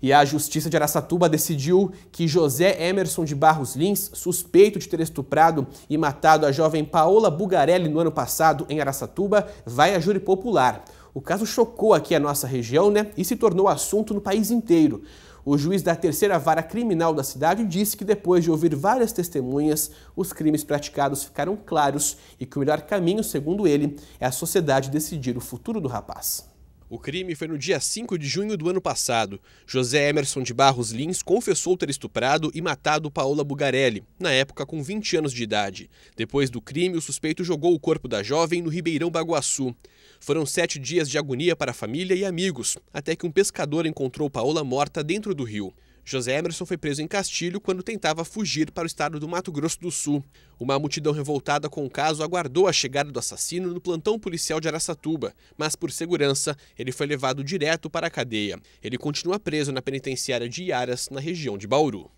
E a Justiça de Araçatuba decidiu que José Emerson de Barros Lins, suspeito de ter estuprado e matado a jovem Paola Bugarelli no ano passado em Araçatuba, vai a júri popular. O caso chocou aqui a nossa região né, e se tornou assunto no país inteiro. O juiz da terceira vara criminal da cidade disse que depois de ouvir várias testemunhas, os crimes praticados ficaram claros e que o melhor caminho, segundo ele, é a sociedade decidir o futuro do rapaz. O crime foi no dia 5 de junho do ano passado. José Emerson de Barros Lins confessou ter estuprado e matado Paola Bugarelli, na época com 20 anos de idade. Depois do crime, o suspeito jogou o corpo da jovem no Ribeirão Baguaçu. Foram sete dias de agonia para a família e amigos, até que um pescador encontrou Paola morta dentro do rio. José Emerson foi preso em Castilho quando tentava fugir para o estado do Mato Grosso do Sul. Uma multidão revoltada com o caso aguardou a chegada do assassino no plantão policial de Araçatuba, mas por segurança, ele foi levado direto para a cadeia. Ele continua preso na penitenciária de Iaras, na região de Bauru.